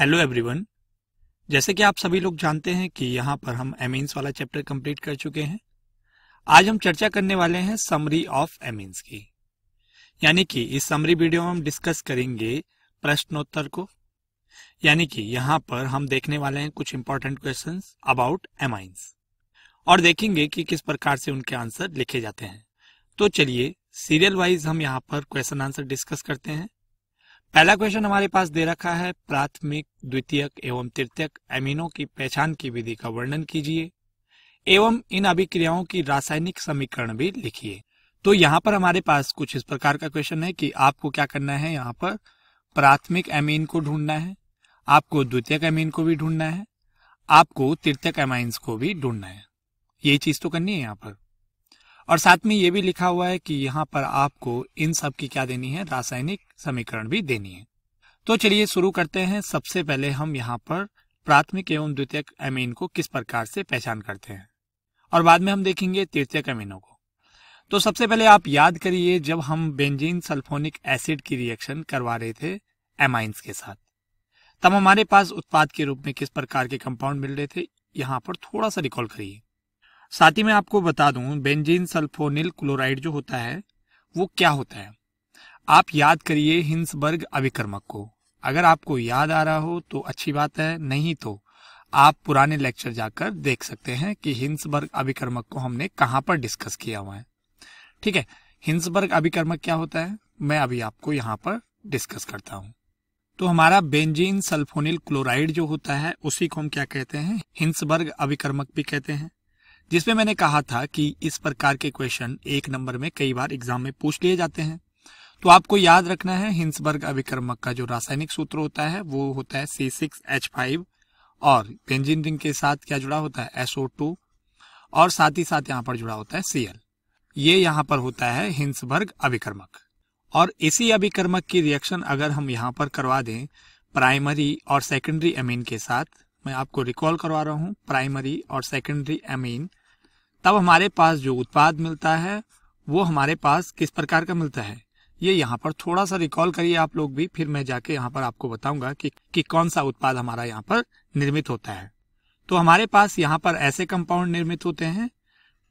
hello everyone जैसे कि आप सभी लोग जानते हैं कि यहाँ पर हम एमीन्स वाला चैप्टर कंप्लीट कर चुके हैं आज हम चर्चा करने वाले हैं समरी ऑफ एमीन्स की यानी कि इस समरी वीडियो में हम डिस्कस करेंगे प्रश्नोत्तर को यानी कि यहाँ पर हम देखने वाले हैं कुछ इंपॉर्टेंट क्वेश्चन अबाउट एमाइंस और देखेंगे कि किस प्रकार से उनके आंसर लिखे जाते हैं तो चलिए सीरियल वाइज हम यहाँ पर क्वेश्चन आंसर डिस्कस करते हैं पहला क्वेश्चन हमारे पास दे रखा है प्राथमिक द्वितीयक एवं तृतीयक एमिनो की पहचान की विधि का वर्णन कीजिए एवं इन अभिक्रियाओं की रासायनिक समीकरण भी लिखिए तो यहाँ पर हमारे पास कुछ इस प्रकार का क्वेश्चन है कि आपको क्या करना है यहाँ पर प्राथमिक एमीन को ढूंढना है आपको द्वितीयक एमीन को भी ढूंढना है आपको तृतीयक एमाइंस को भी ढूंढना है यही चीज तो करनी है यहाँ पर और साथ में ये भी लिखा हुआ है कि यहाँ पर आपको इन सब की क्या देनी है रासायनिक समीकरण भी देनी है तो चलिए शुरू करते हैं सबसे पहले हम यहाँ पर प्राथमिक एवं द्वितीयक अमीन को किस प्रकार से पहचान करते हैं और बाद में हम देखेंगे तृतीयक अमीनों को तो सबसे पहले आप याद करिए जब हम बेंजीन सल्फोनिक एसिड की रिएक्शन करवा रहे थे एमाइंस के साथ तब हमारे पास उत्पाद के रूप में किस प्रकार के कंपाउंड मिल रहे थे यहाँ पर थोड़ा सा रिकॉल करिए साथ ही मैं आपको बता दूं बेंजीन सल्फोनिल क्लोराइड जो होता है वो क्या होता है आप याद करिए हिंसबर्ग अभिक्रमक को अगर आपको याद आ रहा हो तो अच्छी बात है नहीं तो आप पुराने लेक्चर जाकर देख सकते हैं कि हिंसबर्ग अभिक्रमक को हमने कहाँ पर डिस्कस किया हुआ है ठीक है हिंसबर्ग अभिक्रमक क्या होता है मैं अभी आपको यहाँ पर डिस्कस करता हूँ तो हमारा बेंजीन सल्फोनिल क्लोराइड जो होता है उसी को हम क्या कहते हैं हिंसबर्ग अभिक्रमक भी कहते हैं जिसमें मैंने कहा था कि इस प्रकार के क्वेश्चन एक नंबर में कई बार एग्जाम में पूछ लिए जाते हैं तो आपको याद रखना है हिंसबर्ग अभिक्रमक का जो रासायनिक सूत्र होता है वो होता है सी सिक्स एच फाइव और बेंजिन रिंग के साथ क्या जुड़ा होता है एसओ टू और साथ ही साथ यहाँ पर जुड़ा होता है सीएल ये यहाँ पर होता है हिंसबर्ग अभिक्रमक और इसी अभिक्रमक की रिएक्शन अगर हम यहाँ पर करवा दें प्राइमरी और सेकेंडरी एमीन के साथ मैं आपको रिकॉल करवा रहा हूँ प्राइमरी और सेकेंडरी एमीन तब हमारे पास जो उत्पाद मिलता है वो हमारे पास किस प्रकार का मिलता है ये यहाँ पर थोड़ा सा रिकॉल करिए आप लोग भी फिर मैं जाके यहाँ पर आपको बताऊंगा कि कि कौन सा उत्पाद हमारा यहाँ पर निर्मित होता है तो हमारे पास यहाँ पर ऐसे कंपाउंड निर्मित होते हैं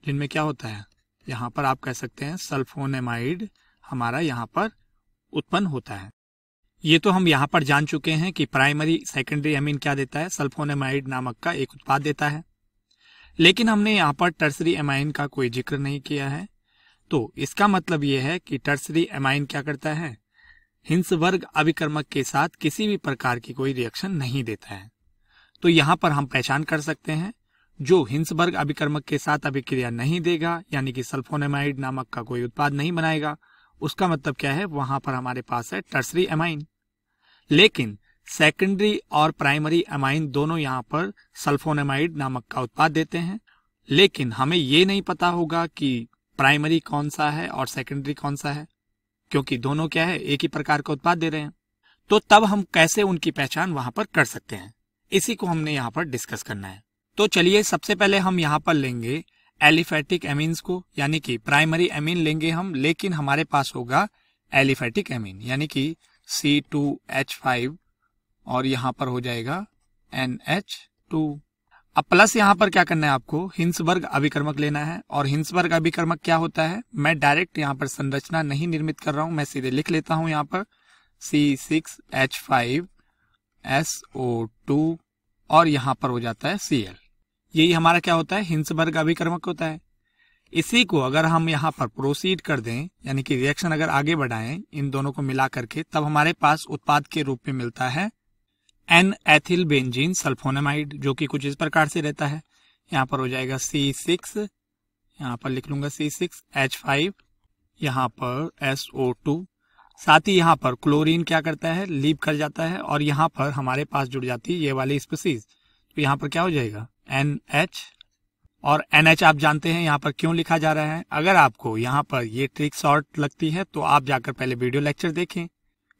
जिनमें क्या होता है यहाँ पर आप कह सकते हैं सल्फोनेमाइड हमारा यहाँ पर उत्पन्न होता है ये तो हम यहाँ पर जान चुके हैं कि प्राइमरी सेकेंडरी अमीन क्या देता है सल्फोनेमाइड नामक का एक उत्पाद देता है लेकिन हमने यहाँ पर टर्सरी एमाइन का कोई जिक्र नहीं किया है तो इसका मतलब यह है कि टर्सरी एमाइन क्या करता है हिंस वर्ग अभिक्रमक के साथ किसी भी प्रकार की कोई रिएक्शन नहीं देता है तो यहाँ पर हम पहचान कर सकते हैं जो हिंस वर्ग अभिक्रमक के साथ अभिक्रिया नहीं देगा यानी कि सल्फोनेमाइड नामक का कोई उत्पाद नहीं बनाएगा उसका मतलब क्या है वहां पर हमारे पास है टर्सरी एमाइन लेकिन सेकेंडरी और प्राइमरी अमाइन दोनों यहाँ पर सल्फोनेमाइड नामक का उत्पाद देते हैं लेकिन हमें ये नहीं पता होगा कि प्राइमरी कौन सा है और सेकेंडरी कौन सा है क्योंकि दोनों क्या है एक ही प्रकार का उत्पाद दे रहे हैं तो तब हम कैसे उनकी पहचान वहां पर कर सकते हैं इसी को हमने यहाँ पर डिस्कस करना है तो चलिए सबसे पहले हम यहाँ पर लेंगे एलिफेटिक एमीन्स को यानी कि प्राइमरी एमीन लेंगे हम लेकिन हमारे पास होगा एलिफेटिक एमीन यानी कि सी टू एच फाइव और यहाँ पर हो जाएगा एन एच टू अब प्लस यहाँ पर क्या करना है आपको वर्ग अभिक्रमक लेना है और वर्ग अभिक्रमक क्या होता है मैं डायरेक्ट यहाँ पर संरचना नहीं निर्मित कर रहा हूं मैं सीधे लिख लेता हूं यहाँ पर C six H five S O two और यहाँ पर हो जाता है सी एल यही हमारा क्या होता है वर्ग अभिक्रमक होता है इसी को अगर हम यहाँ पर प्रोसीड कर दें यानी कि रिएक्शन अगर आगे बढ़ाएं इन दोनों को मिला करके तब हमारे पास उत्पाद के रूप में मिलता है एन एथिल बेंजीन सल्फोनमाइड जो कि कुछ इस प्रकार से रहता है यहां पर हो जाएगा सी सिक्स यहाँ पर लिख लूंगा सी सिक्स एच फाइव यहां पर एस ओ टू साथ ही यहां पर क्लोरीन क्या करता है लीप कर जाता है और यहाँ पर हमारे पास जुड़ जाती है ये वाली स्पीसीज तो यहां पर क्या हो जाएगा एन एच और एन एच आप जानते हैं यहाँ पर क्यों लिखा जा रहा है अगर आपको यहाँ पर ये ट्रिक शॉर्ट लगती है तो आप जाकर पहले वीडियो लेक्चर देखें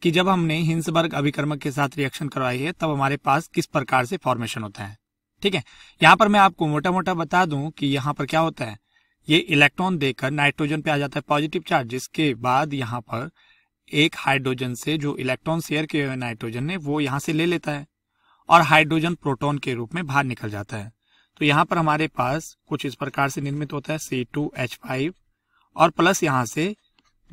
कि जब हमने हिंसबर्ग अभिक्रमक के साथ रिएक्शन करवाई है तब हमारे पास किस प्रकार से फॉर्मेशन होता है ठीक है यहाँ पर मैं आपको मोटा मोटा बता दूं कि यहाँ पर क्या होता है ये इलेक्ट्रॉन देकर नाइट्रोजन पे आ जाता है पॉजिटिव चार्ज जिसके बाद यहाँ पर एक हाइड्रोजन से जो इलेक्ट्रॉन शेयर किए हुए नाइट्रोजन ने वो यहाँ से ले लेता है और हाइड्रोजन प्रोटॉन के रूप में बाहर निकल जाता है तो यहाँ पर हमारे पास कुछ इस प्रकार से निर्मित होता है सी टू एच फाइव और प्लस यहाँ से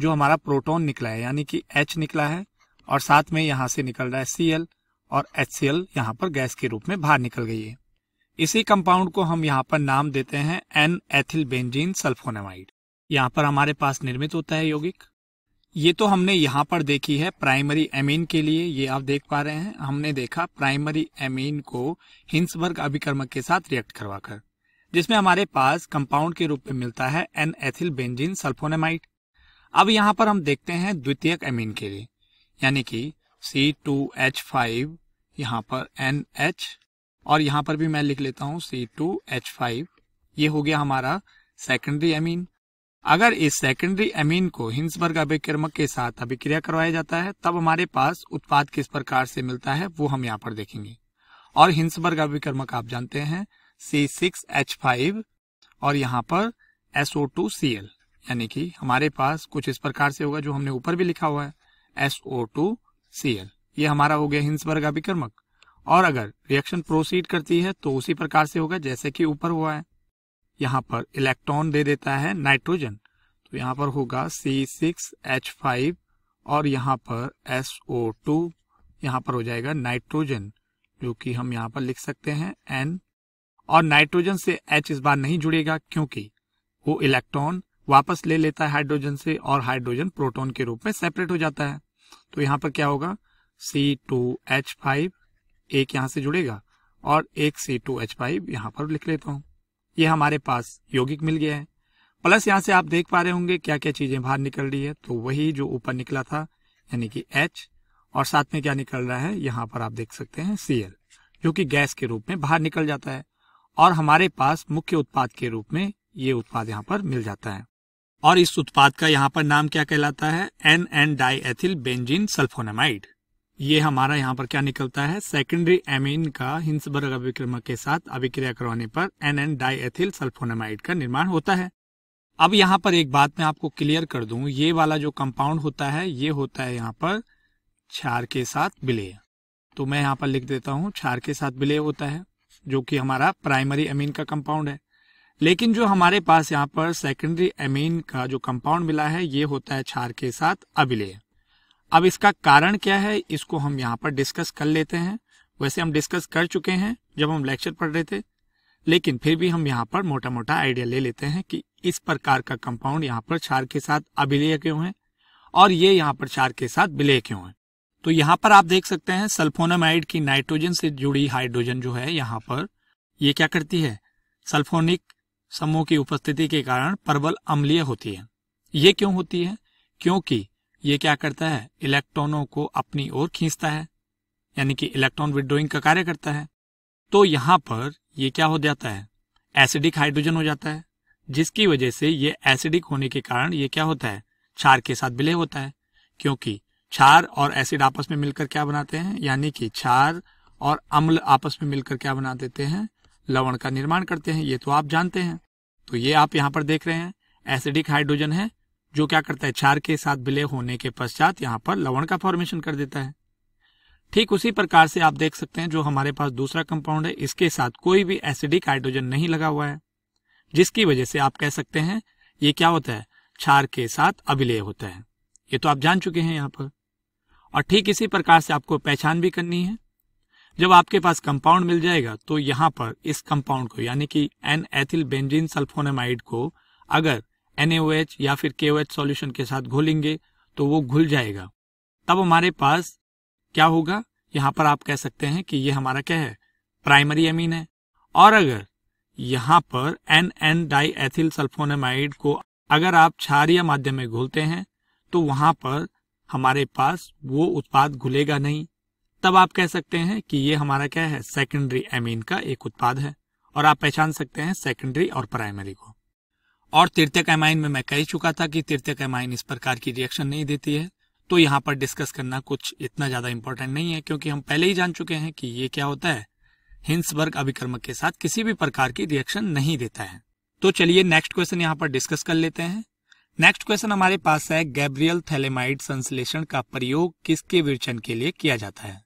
जो हमारा प्रोटॉन निकला है यानी कि H निकला है और साथ में यहाँ से निकल रहा है सी और एच सी एल यहाँ पर गैस के रूप में बाहर निकल गई है इसी कंपाउंड को हम यहाँ पर नाम देते हैं एन एथिल बेंजीन सल्फोनामाइड यहाँ पर हमारे पास निर्मित होता है यौगिक ये तो हमने यहाँ पर देखी है प्राइमरी एमीन के लिए ये आप देख पा रहे हैं हमने देखा प्राइमरी एमीन को हिंसबर्ग अभिकर्मक के साथ रिएक्ट करवाकर जिसमें हमारे पास कंपाउंड के रूप में मिलता है एन एथिल बेंजीन सल्फोनेमाइड अब यहाँ पर हम देखते हैं द्वितीयक एमीन के लिए यानी कि सी टू एच फाइव यहाँ पर एन एच और यहाँ पर भी मैं लिख लेता हूँ सी टू एच फाइव ये हो गया हमारा सेकेंडरी एमीन अगर इस सेकेंडरी एमीन को हिंसबर्ग अभिक्रमक के साथ अभिक्रिया करवाया जाता है तब हमारे पास उत्पाद किस प्रकार से मिलता है वो हम यहाँ पर देखेंगे और हिंसबर्ग अभिक्रमक आप जानते हैं सी सिक्स एच फाइव और यहाँ पर एसओ टू सी एल यानी कि हमारे पास कुछ इस प्रकार से होगा जो हमने ऊपर भी लिखा हुआ है S O two C L ये हमारा हो गया हिंसबर्ग अभिक्रमक और अगर रिएक्शन प्रोसीड करती है तो उसी प्रकार से होगा जैसे कि ऊपर हुआ है यहाँ पर इलेक्ट्रॉन दे देता है नाइट्रोजन तो यहाँ पर होगा सी सिक्स एच फाइव और यहाँ पर एस ओ टू यहाँ पर हो जाएगा नाइट्रोजन जो कि हम यहाँ पर लिख सकते हैं एन और नाइट्रोजन से एच इस बार नहीं जुड़ेगा क्योंकि वो इलेक्ट्रॉन वापस ले लेता है हाइड्रोजन से और हाइड्रोजन प्रोटोन के रूप में सेपरेट हो जाता है तो यहाँ पर क्या होगा सी टू एच फाइव एक यहाँ से जुड़ेगा और एक सी टू एच फाइव यहाँ पर लिख लेता हूँ ये हमारे पास यौगिक मिल गया है प्लस यहाँ से आप देख पा रहे होंगे क्या क्या चीजें बाहर निकल रही है तो वही जो ऊपर निकला था यानी कि एच और साथ में क्या निकल रहा है यहाँ पर आप देख सकते हैं सी जो कि गैस के रूप में बाहर निकल जाता है और हमारे पास मुख्य उत्पाद के रूप में ये उत्पाद यहाँ पर मिल जाता है और इस उत्पाद का यहाँ पर नाम क्या कहलाता है N N diethyl benzene sulphonamide ये हमारा यहाँ पर क्या निकलता है सेकेंडरी एमीन का हिंसबर्ग अभिक्रमक के साथ अभिक्रिया करवाने पर N N diethyl sulphonamide का निर्माण होता है अब यहाँ पर एक बात मैं आपको क्लियर कर दू ये वाला जो कंपाउंड होता है ये होता है यहाँ पर क्षार के साथ बिले तो मैं यहाँ पर लिख देता हूँ क्षार के साथ बिले होता है जो कि हमारा प्राइमरी अमीन का कंपाउंड है लेकिन जो हमारे पास यहाँ पर सेकेंडरी एमीन का जो कंपाउंड मिला है ये होता है क्षार के साथ अभिलेय अब इसका कारण क्या है इसको हम यहाँ पर डिस्कस कर लेते हैं वैसे हम डिस्कस कर चुके हैं जब हम लेक्चर पढ़ रहे थे लेकिन फिर भी हम यहाँ पर मोटा मोटा आइडिया ले लेते हैं कि इस प्रकार का कंपाउंड यहाँ पर क्षार के साथ अभिलेय क्यों है और ये यहाँ पर क्षार के साथ विलेय क्यों है तो यहाँ पर आप देख सकते हैं सल्फोनामाइड की नाइट्रोजन से जुड़ी हाइड्रोजन जो है यहाँ पर ये क्या करती है सल्फोनिक समूह की उपस्थिति के कारण प्रबल अम्लीय होती है ये क्यों होती है क्योंकि ये क्या करता है इलेक्ट्रॉनों को अपनी ओर खींचता है यानी कि इलेक्ट्रॉन विड्रोइंग का कार्य करता है तो यहां पर ये क्या हो जाता है एसिडिक हाइड्रोजन हो जाता है जिसकी वजह से ये एसिडिक होने के कारण ये क्या होता है क्षार के साथ विलय होता है क्योंकि क्षार और एसिड आपस में मिलकर क्या बनाते हैं यानी कि क्षार और अम्ल आपस में मिलकर क्या बना देते हैं लवण का निर्माण करते हैं ये तो आप जानते हैं तो ये आप यहाँ पर देख रहे हैं एसिडिक हाइड्रोजन है जो क्या करता है क्षार के साथ विलय होने के पश्चात यहाँ पर लवण का फॉर्मेशन कर देता है ठीक उसी प्रकार से आप देख सकते हैं जो हमारे पास दूसरा कंपाउंड है इसके साथ कोई भी एसिडिक हाइड्रोजन नहीं लगा हुआ है जिसकी वजह से आप कह सकते हैं ये क्या होता है क्षार के साथ अभिलय होता है ये तो आप जान चुके हैं यहाँ पर और ठीक इसी प्रकार से आपको पहचान भी करनी है जब आपके पास कंपाउंड मिल जाएगा तो यहाँ पर इस कंपाउंड को यानी कि एन एथिल बेंजीन सल्फोनेमाइड को अगर एनएच या फिर KOH सॉल्यूशन के साथ घोलेंगे तो वो घुल जाएगा तब हमारे पास क्या होगा यहाँ पर आप कह सकते हैं कि ये हमारा क्या है प्राइमरी अमीन है और अगर यहाँ पर N N diethyl sulphonamide को अगर आप क्षारीय माध्यम में घोलते हैं तो वहां पर हमारे पास वो उत्पाद घुलेगा नहीं तब आप कह सकते हैं कि ये हमारा क्या है सेकेंडरी एमीन का एक उत्पाद है और आप पहचान सकते हैं सेकेंडरी और प्राइमरी को और तिरतक एमाइन में मैं कह चुका था कि तीर्थक एमाइन इस प्रकार की रिएक्शन नहीं देती है तो यहाँ पर डिस्कस करना कुछ इतना ज्यादा इंपॉर्टेंट नहीं है क्योंकि हम पहले ही जान चुके हैं कि ये क्या होता है हिंसबर्ग अभिक्रमक के साथ किसी भी प्रकार की रिएक्शन नहीं देता है तो चलिए नेक्स्ट क्वेश्चन यहाँ पर डिस्कस कर लेते हैं नेक्स्ट क्वेश्चन हमारे पास है गैब्रियल थैलेमाइड संश्लेषण का प्रयोग किसके विरचन के लिए किया जाता है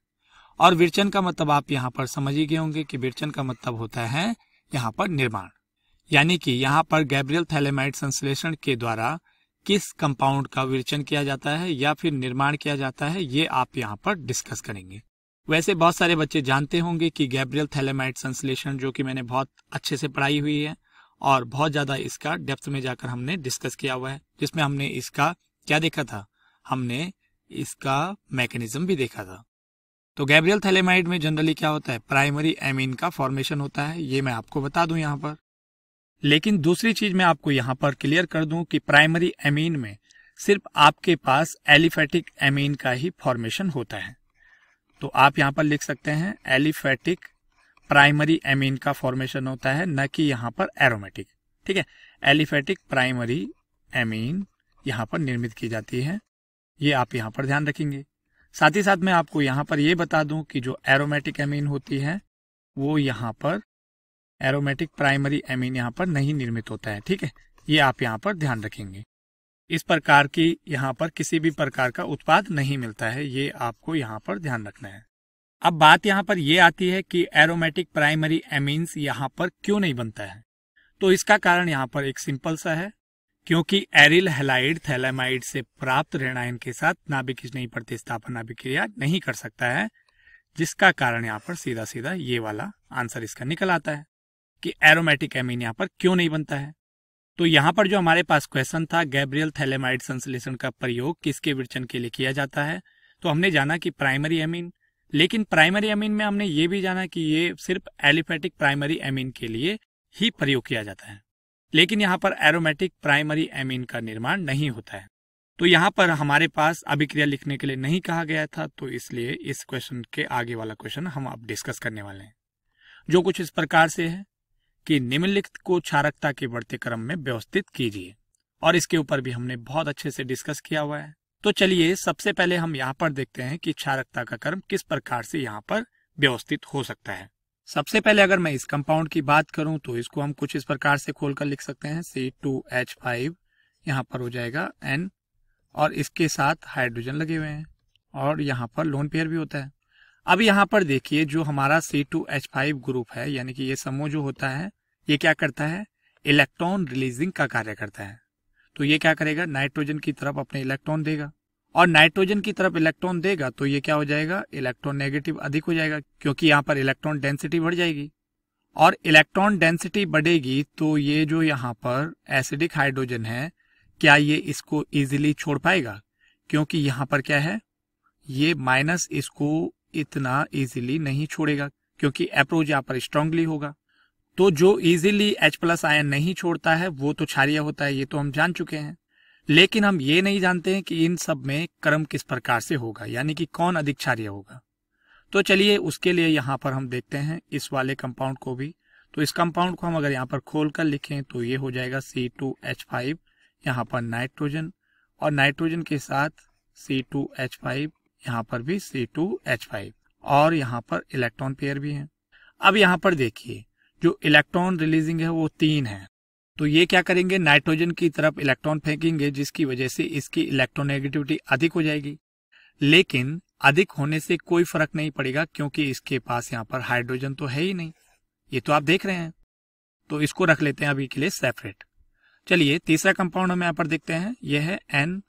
और विरचन का मतलब आप यहाँ पर समझ ही गए होंगे कि विरचन का मतलब होता है यहाँ पर निर्माण यानी कि यहाँ पर गैब्रियल थैलेमाइट संश्लेषण के द्वारा किस कंपाउंड का विरचन किया जाता है या फिर निर्माण किया जाता है ये आप यहाँ पर डिस्कस करेंगे वैसे बहुत सारे बच्चे जानते होंगे कि गैब्रियल थैलेमाइट संश्लेषण जो कि मैंने बहुत अच्छे से पढ़ाई हुई है और बहुत ज्यादा इसका डेप्थ में जाकर हमने डिस्कस किया हुआ है जिसमें हमने इसका क्या देखा था हमने इसका मैकेनिज्म भी देखा था तो गैब्रियल थैलेमाइड में जनरली क्या होता है प्राइमरी एमीन का फॉर्मेशन होता है ये मैं आपको बता दूं यहाँ पर लेकिन दूसरी चीज मैं आपको यहाँ पर क्लियर कर दूं कि प्राइमरी एमीन में सिर्फ आपके पास एलिफेटिक एमीन का ही फॉर्मेशन होता है तो आप यहाँ पर लिख सकते हैं एलिफेटिक प्राइमरी एमीन का फॉर्मेशन होता है न कि यहाँ पर एरोमेटिक ठीक है एलिफेटिक प्राइमरी एमीन यहाँ पर निर्मित की जाती है ये आप यहाँ पर ध्यान रखेंगे साथ ही साथ मैं आपको यहाँ पर ये बता दूं कि जो एरोमेटिक एमीन होती है वो यहाँ पर एरोमेटिक प्राइमरी एमीन यहाँ पर नहीं निर्मित होता है ठीक है ये आप यहाँ पर ध्यान रखेंगे इस प्रकार की यहाँ पर किसी भी प्रकार का उत्पाद नहीं मिलता है ये आपको यहाँ पर ध्यान रखना है अब बात यहाँ पर यह आती है कि एरोमेटिक प्राइमरी एमीन्स यहाँ पर क्यों नहीं बनता है तो इसका कारण यहाँ पर एक सिंपल सा है क्योंकि एरिल हेलाइड थैलामाइड से प्राप्त रेणायन के साथ नाभिक नहीं प्रतिस्थापन अभिक्रिया नहीं कर सकता है जिसका कारण यहाँ पर सीधा सीधा ये वाला आंसर इसका निकल आता है कि एरोमेटिक एमीन यहाँ पर क्यों नहीं बनता है तो यहाँ पर जो हमारे पास क्वेश्चन था गैब्रियल थैलेमाइड संश्लेषण का प्रयोग किसके विरचन के लिए किया जाता है तो हमने जाना कि प्राइमरी एमीन लेकिन प्राइमरी एमीन में हमने ये भी जाना कि ये सिर्फ एलिफेटिक प्राइमरी एमीन के लिए ही प्रयोग किया जाता है लेकिन यहाँ पर एरोमेटिक प्राइमरी एमीन का निर्माण नहीं होता है तो यहाँ पर हमारे पास अभिक्रिया लिखने के लिए नहीं कहा गया था तो इसलिए इस क्वेश्चन के आगे वाला क्वेश्चन हम अब डिस्कस करने वाले हैं जो कुछ इस प्रकार से है कि निम्नलिखित को क्षारकता के बढ़ते क्रम में व्यवस्थित कीजिए और इसके ऊपर भी हमने बहुत अच्छे से डिस्कस किया हुआ है तो चलिए सबसे पहले हम यहाँ पर देखते हैं कि क्षारकता का क्रम किस प्रकार से यहाँ पर व्यवस्थित हो सकता है सबसे पहले अगर मैं इस कंपाउंड की बात करूं तो इसको हम कुछ इस प्रकार से खोलकर लिख सकते हैं सी टू एच फाइव यहाँ पर हो जाएगा एन और इसके साथ हाइड्रोजन लगे हुए हैं और यहाँ पर लोन पेयर भी होता है अब यहाँ पर देखिए जो हमारा C two H five group है यानी कि ये समूह जो होता है ये क्या करता है इलेक्ट्रॉन रिलीजिंग का कार्य करता है तो ये क्या करेगा नाइट्रोजन की तरफ अपने इलेक्ट्रॉन देगा और नाइट्रोजन की तरफ इलेक्ट्रॉन देगा तो ये क्या हो जाएगा इलेक्ट्रॉन नेगेटिव अधिक हो जाएगा क्योंकि यहाँ पर इलेक्ट्रॉन डेंसिटी बढ़ जाएगी और इलेक्ट्रॉन डेंसिटी बढ़ेगी तो ये जो यहाँ पर एसिडिक हाइड्रोजन है क्या ये इसको इजिली छोड़ पाएगा क्योंकि यहाँ पर क्या है ये माइनस इसको इतना इजिली नहीं छोड़ेगा क्योंकि अप्रोच यहाँ पर स्ट्रांगली होगा तो जो इजिली H प्लस आयन नहीं छोड़ता है वो तो क्षारिया होता है ये तो हम जान चुके हैं लेकिन हम ये नहीं जानते हैं कि इन सब में कर्म किस प्रकार से होगा यानी कि कौन अधिक्षार्य होगा तो चलिए उसके लिए यहाँ पर हम देखते हैं इस वाले कंपाउंड को भी तो इस कंपाउंड को हम अगर यहाँ पर खोल कर लिखें तो ये हो जाएगा सी टू एच फाइव यहाँ पर नाइट्रोजन और नाइट्रोजन के साथ सी टू एच फाइव यहाँ पर भी सी टू एच फाइव और यहाँ पर इलेक्ट्रॉन पेयर भी है अब यहाँ पर देखिए जो इलेक्ट्रॉन रिलीजिंग है वो तीन है तो ये क्या करेंगे नाइट्रोजन की तरफ इलेक्ट्रॉन फेंकेंगे जिसकी वजह से इसकी इलेक्ट्रोनेगेटिविटी अधिक हो जाएगी लेकिन अधिक होने से कोई फर्क नहीं पड़ेगा क्योंकि इसके पास यहाँ पर हाइड्रोजन तो है ही नहीं ये तो आप देख रहे हैं तो इसको रख लेते हैं अभी के लिए सेपरेट चलिए तीसरा कंपाउंड हम यहाँ पर देखते हैं यह है एन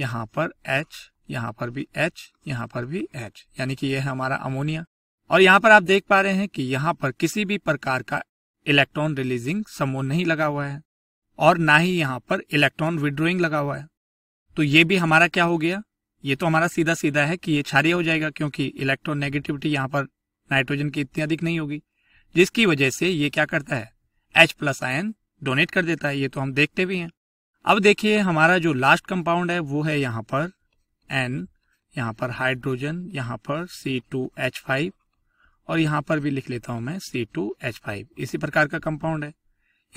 यहाँ पर एच यहाँ पर भी एच यहाँ पर भी एच यानी कि यह है हमारा अमोनिया और यहाँ पर आप देख पा रहे हैं कि यहाँ पर किसी भी प्रकार का इलेक्ट्रॉन रिलीजिंग समूह नहीं लगा हुआ है और ना ही यहाँ पर इलेक्ट्रॉन विड्रोइंग लगा हुआ है तो ये भी हमारा क्या हो गया ये तो हमारा सीधा सीधा है कि ये क्षारिय हो जाएगा क्योंकि इलेक्ट्रॉन नेगेटिविटी यहाँ पर नाइट्रोजन की इतनी अधिक नहीं होगी जिसकी वजह से ये क्या करता है एच प्लस आयन डोनेट कर देता है ये तो हम देखते भी हैं अब देखिए हमारा जो लास्ट कंपाउंड है वो है यहाँ पर एन यहाँ पर हाइड्रोजन यहाँ पर सी टू एच फाइव और यहां पर भी लिख लेता हूं मैं सी टू एच फाइव इसी प्रकार का कंपाउंड है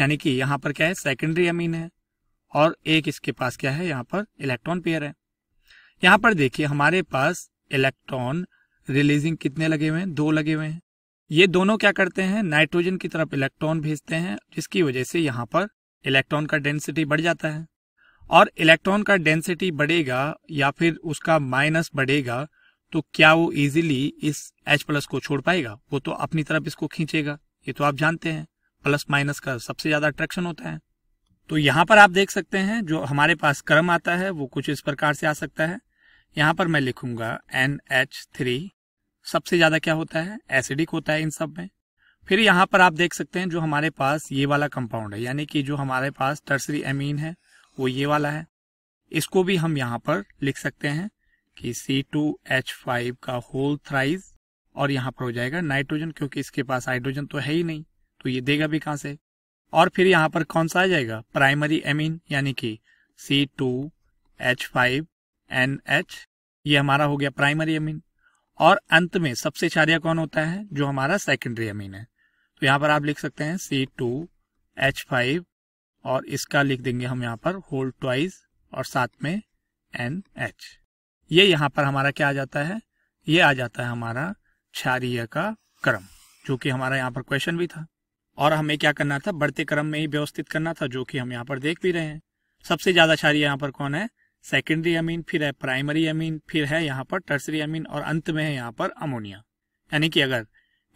यानी कि यहां पर क्या है सेकेंडरी अमीन है और एक इसके पास क्या है यहाँ पर इलेक्ट्रॉन पेयर है यहाँ पर देखिए हमारे पास इलेक्ट्रॉन रिलीजिंग कितने लगे हुए हैं दो लगे हुए हैं ये दोनों क्या करते हैं नाइट्रोजन की तरफ इलेक्ट्रॉन भेजते हैं जिसकी वजह से यहाँ पर इलेक्ट्रॉन का डेंसिटी बढ़ जाता है और इलेक्ट्रॉन का डेंसिटी बढ़ेगा या फिर उसका माइनस बढ़ेगा तो क्या वो इजीली इस एच प्लस को छोड़ पाएगा वो तो अपनी तरफ इसको खींचेगा ये तो आप जानते हैं प्लस माइनस का सबसे ज्यादा अट्रैक्शन होता है तो यहाँ पर आप देख सकते हैं जो हमारे पास क्रम आता है वो कुछ इस प्रकार से आ सकता है यहाँ पर मैं लिखूंगा एन एच थ्री सबसे ज्यादा क्या होता है एसिडिक होता है इन सब में फिर यहाँ पर आप देख सकते हैं जो हमारे पास ये वाला कंपाउंड है यानी कि जो हमारे पास टर्सरी एमीन है वो ये वाला है इसको भी हम यहाँ पर लिख सकते हैं कि C2H5 का होल थ्राइज और यहाँ पर हो जाएगा नाइट्रोजन क्योंकि इसके पास हाइड्रोजन तो है ही नहीं तो ये देगा भी कहां से और फिर यहाँ पर कौन सा आ जाएगा प्राइमरी एमिन यानी कि C two H five N H ये हमारा हो गया प्राइमरी एमिन और अंत में सबसे चारिया कौन होता है जो हमारा सेकेंडरी एमिन है तो यहाँ पर आप लिख सकते हैं सी टू एच फाइव और इसका लिख देंगे हम यहाँ पर होल ट्वाइस और साथ में एन एच ये यहाँ पर हमारा क्या आ जाता है ये आ जाता है हमारा क्षारिय का क्रम जो कि हमारा यहाँ पर क्वेश्चन भी था और हमें क्या करना था बढ़ते क्रम में ही व्यवस्थित करना था जो कि हम यहाँ पर देख भी रहे हैं सबसे ज्यादा क्षारिय यहाँ पर कौन है सेकेंडरी अमीन फिर है प्राइमरी अमीन फिर है यहाँ पर टर्सरी अमीन और अंत में है यहाँ पर अमोनिया यानी कि अगर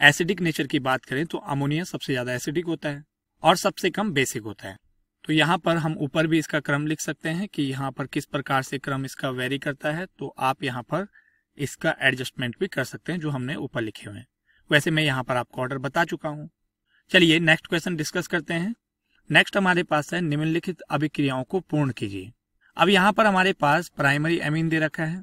एसिडिक नेचर की बात करें तो अमोनिया सबसे ज्यादा एसिडिक होता है और सबसे कम बेसिक होता है तो यहाँ पर हम ऊपर भी इसका क्रम लिख सकते हैं कि यहाँ पर किस प्रकार से क्रम इसका वेरी करता है तो आप यहाँ पर इसका एडजस्टमेंट भी कर सकते हैं जो हमने ऊपर लिखे हुए हैं वैसे मैं यहाँ पर आपको ऑर्डर बता चुका हूँ चलिए नेक्स्ट क्वेश्चन डिस्कस करते हैं नेक्स्ट हमारे पास है निम्नलिखित अभिक्रियाओं को पूर्ण कीजिए अब यहाँ पर हमारे पास प्राइमरी एमीन दे रखा है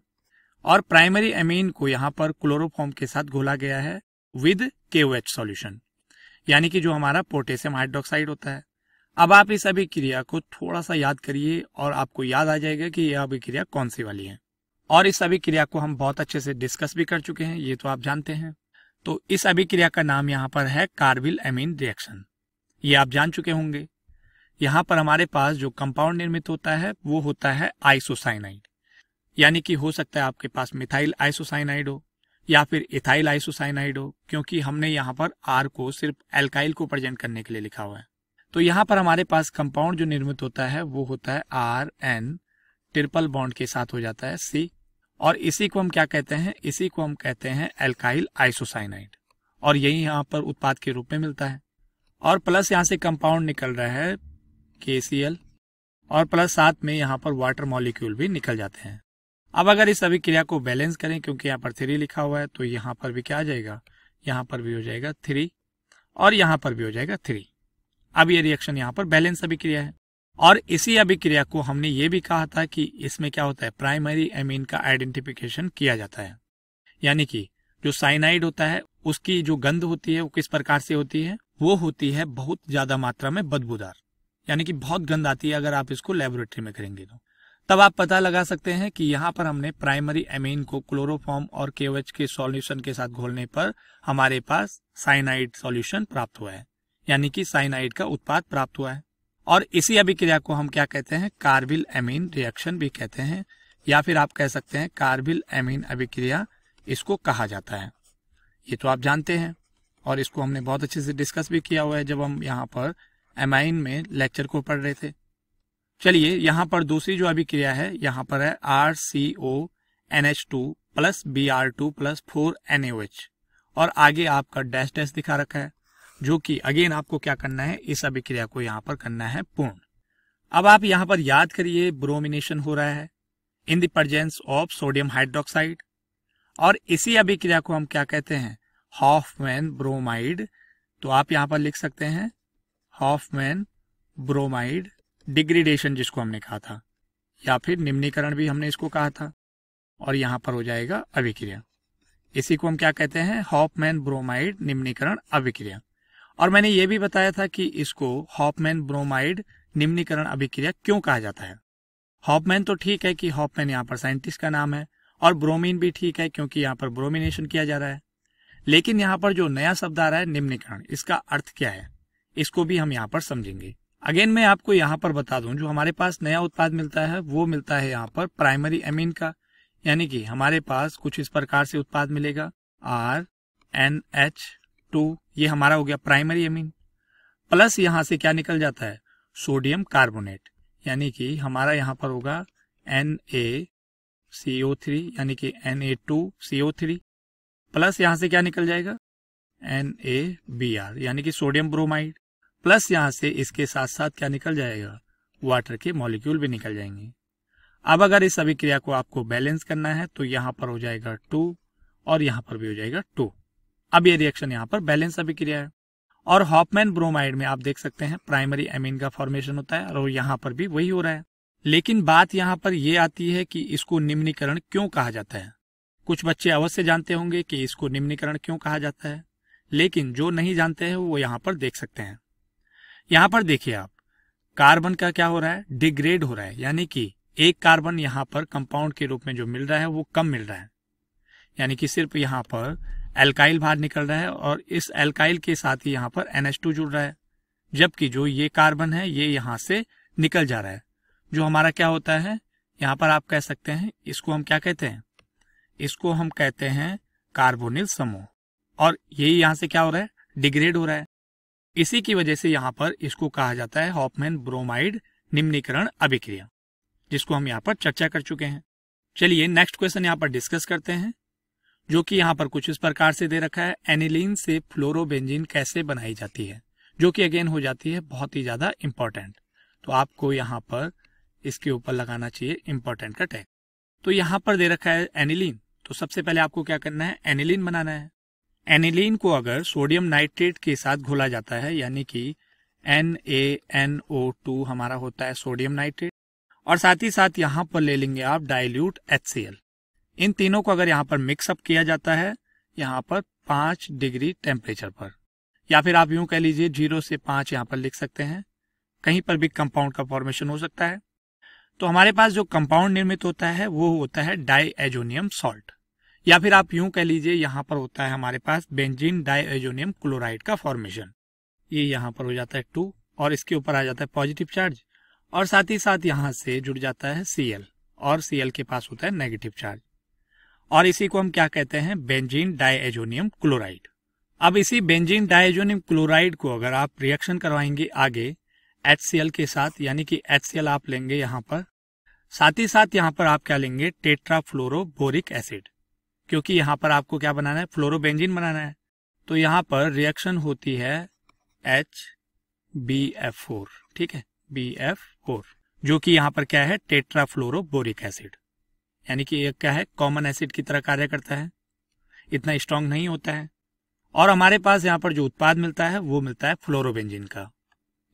और प्राइमरी एमीन को यहाँ पर क्लोरोफॉर्म के साथ घोला गया है विद के सॉल्यूशन यानी कि जो हमारा पोटेशियम हाइड्रोक्साइड होता है अब आप इस अभिक्रिया को थोड़ा सा याद करिए और आपको याद आ जाएगा कि यह अभिक्रिया कौन सी वाली है और इस अभिक्रिया को हम बहुत अच्छे से डिस्कस भी कर चुके हैं ये तो आप जानते हैं तो इस अभिक्रिया का नाम यहाँ पर है कार्बिल एमीन रिएक्शन ये आप जान चुके होंगे यहाँ पर हमारे पास जो कंपाउंड निर्मित होता है वो होता है आइसोसाइनाइड यानी कि हो सकता है आपके पास मिथाइल आइसोसाइनाइड हो या फिर इथाइल आइसोसाइनाइड हो क्योंकि हमने यहाँ पर आर को सिर्फ एल्काइल को प्रेजेंट करने के लिए लिखा हुआ है तो यहां पर हमारे पास कंपाउंड जो निर्मित होता है वो होता है आर एन ट्रिपल बॉन्ड के साथ हो जाता है सी और इसी को हम क्या कहते हैं इसी को हम कहते हैं एल्काइल आइसोसाइनाइड और यही यहां पर उत्पाद के रूप में मिलता है और प्लस यहां से कंपाउंड निकल रहा है के और प्लस साथ में यहाँ पर वाटर मॉलिक्यूल भी निकल जाते हैं अब अगर इस सभी क्रिया को बैलेंस करें क्योंकि यहाँ पर थ्री लिखा हुआ है तो यहां पर भी क्या आ जाएगा यहां पर भी हो जाएगा थ्री और यहाँ पर भी हो जाएगा थ्री अब ये रिएक्शन यहाँ पर बैलेंस अभिक्रिया है और इसी अभिक्रिया को हमने ये भी कहा था कि इसमें क्या होता है प्राइमरी एमीन का आइडेंटिफिकेशन किया जाता है यानी कि जो साइनाइड होता है उसकी जो गंध होती है वो किस प्रकार से होती है वो होती है बहुत ज्यादा मात्रा में बदबूदार यानी कि बहुत गंध आती है अगर आप इसको लेबोरेटरी में करेंगे तो तब आप पता लगा सकते हैं कि यहाँ पर हमने प्राइमरी एमीन को क्लोरोफॉर्म और केओएच के सॉल्यूशन के साथ घोलने पर हमारे पास साइनाइड सॉल्यूशन प्राप्त हुआ है यानी कि साइनाइड का उत्पाद प्राप्त हुआ है और इसी अभिक्रिया को हम क्या कहते हैं कार्बिल एमीन रिएक्शन भी कहते हैं या फिर आप कह सकते हैं कार्बिल एमीन अभिक्रिया इसको कहा जाता है ये तो आप जानते हैं और इसको हमने बहुत अच्छे से डिस्कस भी किया हुआ है जब हम यहाँ पर एमाइन में लेक्चर को पढ़ रहे थे चलिए यहाँ पर दूसरी जो अभिक्रिया है यहाँ पर है R C O N H two plus B R two plus four N H और आगे आपका डैश डैश दिखा रखा है जो कि अगेन आपको क्या करना है इस अभिक्रिया को यहां पर करना है पूर्ण अब आप यहां पर याद करिए ब्रोमिनेशन हो रहा है in the presence of sodium hydroxide और इसी अभिक्रिया को हम क्या कहते हैं हॉफ ब्रोमाइड तो आप यहां पर लिख सकते हैं हॉफ ब्रोमाइड डिग्रेडेशन जिसको हमने कहा था या फिर निम्नीकरण भी हमने इसको कहा था और यहां पर हो जाएगा अभिक्रिया इसी को हम क्या कहते हैं हॉफ ब्रोमाइड निम्नीकरण अभिक्रिया और मैंने ये भी बताया था कि इसको हॉपमैन ब्रोमाइड निम्नीकरण अभिक्रिया क्यों कहा जाता है हॉपमैन तो ठीक है कि हॉपमैन यहाँ पर साइंटिस्ट का नाम है और ब्रोमीन भी ठीक है क्योंकि यहाँ पर ब्रोमिनेशन किया जा रहा है लेकिन यहाँ पर जो नया शब्द आ रहा है निम्नीकरण इसका अर्थ क्या है इसको भी हम यहाँ पर समझेंगे अगेन मैं आपको यहाँ पर बता दूं जो हमारे पास नया उत्पाद मिलता है वो मिलता है यहाँ पर प्राइमरी एमीन का यानी कि हमारे पास कुछ इस प्रकार से उत्पाद मिलेगा आर एन एच टू ये हमारा हो गया प्राइमरी अमीन प्लस यहाँ से क्या निकल जाता है सोडियम कार्बोनेट यानी कि हमारा यहाँ पर होगा एन ए सीओ थ्री यानी कि N A two CO three plus यहाँ से क्या निकल जाएगा एन ए बी आर यानी कि सोडियम ब्रोमाइड प्लस यहाँ से इसके साथ साथ क्या निकल जाएगा वाटर के मॉलिक्यूल भी निकल जाएंगे अब अगर इस अभिक्रिया को आपको बैलेंस करना है तो यहां पर हो जाएगा टू और यहां पर भी हो जाएगा टू अब ये रिएक्शन यहाँ पर बैलेंस अभिक्रिया है और हॉपमैन ब्रोमाइड में आप देख सकते हैं प्राइमरी एमीन का फॉर्मेशन होता है और यहाँ पर भी वही हो रहा है लेकिन बात यहाँ पर यह आती है कि इसको निम्नीकरण क्यों कहा जाता है कुछ बच्चे अवश्य जानते होंगे कि इसको निम्नीकरण क्यों कहा जाता है लेकिन जो नहीं जानते हैं वो यहाँ पर देख सकते हैं यहाँ पर देखिए आप कार्बन का क्या हो रहा है डिग्रेड हो रहा है यानी कि एक कार्बन यहाँ पर कंपाउंड के रूप में जो मिल रहा है वो कम मिल रहा है यानी कि सिर्फ यहाँ पर एल्काइल बाहर निकल रहा है और इस एल्काइल के साथ ही यहाँ पर एन जुड़ रहा है जबकि जो ये कार्बन है ये यहाँ से निकल जा रहा है जो हमारा क्या होता है यहाँ पर आप कह सकते हैं इसको हम क्या कहते हैं इसको हम कहते हैं कार्बोनिल समूह और यही यहाँ से क्या हो रहा है डिग्रेड हो रहा है इसी की वजह से यहाँ पर इसको कहा जाता है हॉपमैन ब्रोमाइड निम्नीकरण अभिक्रिया जिसको हम यहाँ पर चर्चा कर चुके हैं चलिए नेक्स्ट क्वेश्चन यहाँ पर डिस्कस करते हैं जो कि यहाँ पर कुछ इस प्रकार से दे रखा है एनिलीन से फ्लोरोबेंजीन कैसे बनाई जाती है जो कि अगेन हो जाती है बहुत ही ज्यादा इंपॉर्टेंट तो आपको यहाँ पर इसके ऊपर लगाना चाहिए इंपॉर्टेंट का टैग तो यहाँ पर दे रखा है एनिलीन तो सबसे पहले आपको क्या करना है एनिलीन बनाना है एनिलीन को अगर सोडियम नाइट्रेट के साथ घोला जाता है यानी कि N A N O two हमारा होता है सोडियम नाइट्रेट और साथ ही साथ यहाँ पर ले लेंगे आप डाइल्यूट एच सी एल इन तीनों को अगर यहाँ पर मिक्सअप किया जाता है यहाँ पर पांच डिग्री टेम्परेचर पर या फिर आप यूं कह लीजिए जीरो से पांच यहाँ पर लिख सकते हैं कहीं पर भी कंपाउंड का फॉर्मेशन हो सकता है तो हमारे पास जो कंपाउंड निर्मित होता है वो होता है डाई एजोनियम सॉल्ट या फिर आप यूं कह लीजिए यहाँ पर होता है हमारे पास बेंजीन डाई एजोनियम क्लोराइड का फॉर्मेशन ये यहाँ पर हो जाता है टू और इसके ऊपर आ जाता है पॉजिटिव चार्ज और साथ ही साथ यहाँ से जुड़ जाता है सीएल और सीएल के पास होता है नेगेटिव चार्ज और इसी को हम क्या कहते हैं बेंजीन डाइएजोनियम क्लोराइड अब इसी बेंजीन डाइएजोनियम क्लोराइड को अगर आप रिएक्शन करवाएंगे आगे एच के साथ यानी कि एच आप लेंगे यहाँ पर साथ ही साथ यहाँ पर आप क्या लेंगे टेट्रा बोरिक एसिड क्योंकि यहाँ पर आपको क्या बनाना है फ्लोरोबेंजीन बनाना है तो यहाँ पर रिएक्शन होती है एच बी एफ फोर ठीक है बी एफ फोर जो कि यहाँ पर क्या है टेट्रा बोरिक एसिड यानी कि यह क्या है कॉमन एसिड की तरह कार्य करता है इतना स्ट्रांग नहीं होता है और हमारे पास यहाँ पर जो उत्पाद मिलता है वो मिलता है फ्लोरोबेंजिन का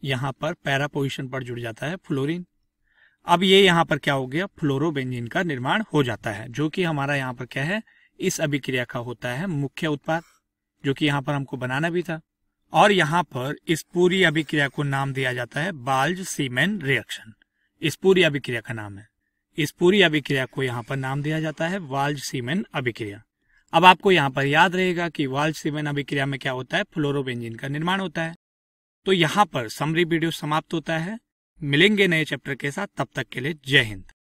यहाँ पर पैरा पोजिशन पर जुड़ जाता है फ्लोरिन अब ये यहाँ पर क्या हो गया फ्लोरोबेंजिन का निर्माण हो जाता है जो कि हमारा यहाँ पर क्या है इस अभिक्रिया का होता है मुख्य उत्पाद जो कि यहाँ पर हमको बनाना भी था और यहाँ पर इस पूरी अभिक्रिया को नाम दिया जाता है बाल्ज सीमेन रिएक्शन इस पूरी अभिक्रिया का नाम है इस पूरी अभिक्रिया को यहाँ पर नाम दिया जाता है वाल्ज सीमेन अभिक्रिया अब आपको यहाँ पर याद रहेगा कि वाल्ज सीमेन अभिक्रिया में क्या होता है फ्लोरोबेंजिन का निर्माण होता है तो यहाँ पर समरी वीडियो समाप्त होता है मिलेंगे नए चैप्टर के साथ तब तक के लिए जय हिंद